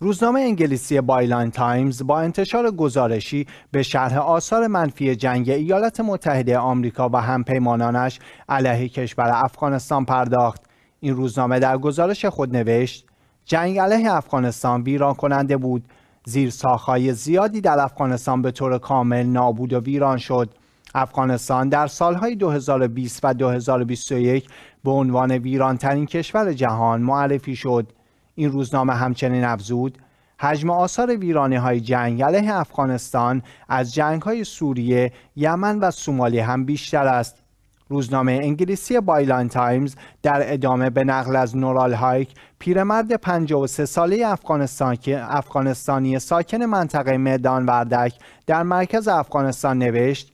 روزنامه انگلیسی بایلان تایمز با انتشار گزارشی به شرح آثار منفی جنگ ایالات متحده آمریکا و همپیمانانش علیه کشور افغانستان پرداخت. این روزنامه در گزارش خود نوشت جنگ علیه افغانستان ویران کننده بود زیر ساخهای زیادی در افغانستان به طور کامل نابود و ویران شد. افغانستان در سالهای 2020 و 2021 به عنوان ویرانترین کشور جهان معرفی شد. این روزنامه همچنین افزود حجم آثار ویرانه های جنگ علیه افغانستان از جنگ های سوریه، یمن و سومالی هم بیشتر است. روزنامه انگلیسی بایلان تایمز در ادامه به نقل از نورال هایک پیرمرد 53 ساله افغانستان که افغانستانی ساکن منطقه میدان وردک در مرکز افغانستان نوشت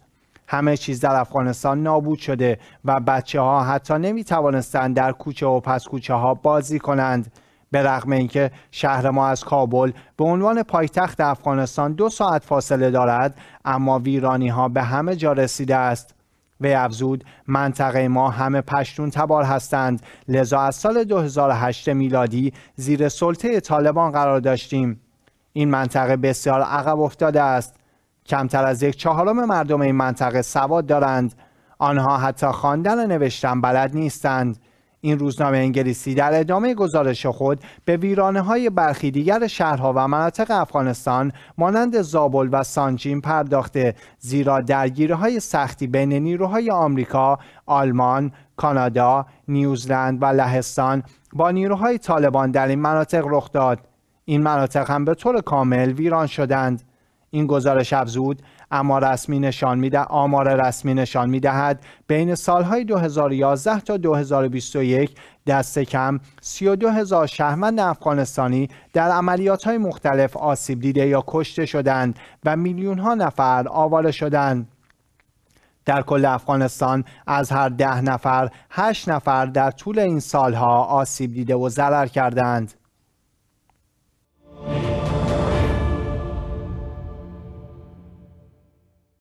همه چیز در افغانستان نابود شده و بچه ها حتی نمی توانستند در کوچه و پس کوچه ها بازی کنند به رغم اینکه شهر ما از کابل به عنوان پایتخت افغانستان دو ساعت فاصله دارد اما ویرانی ها به همه جا رسیده است به افزود منطقه ما همه پشتون تبار هستند لذا از سال 2008 میلادی زیر سلطه طالبان قرار داشتیم این منطقه بسیار عقب افتاده است کمتر از یک چهارم مردم این منطقه سواد دارند آنها حتی خواندن و نوشتن بلد نیستند این روزنامه انگلیسی در ادامه گزارش خود به ویرانه های برخی دیگر شهرها و مناطق افغانستان مانند زابل و سانجین پرداخته زیرا درگیری های سختی بین نیروهای آمریکا، آلمان، کانادا، نیوزلند و لهستان با نیروهای طالبان در این مناطق رخ داد. این مناطق هم به طور کامل ویران شدند. این گزارش افزود اما رسمی نشان میده آمار رسمی نشان میدهد بین سالهای 2011 تا 2021 دست کم 32 هزار شهروند افغانستانی در عملیات های مختلف آسیب دیده یا کشته شدند و میلیون ها نفر آواره شدند در کل افغانستان از هر ده نفر هشت نفر در طول این سالها آسیب دیده و ضرر کردند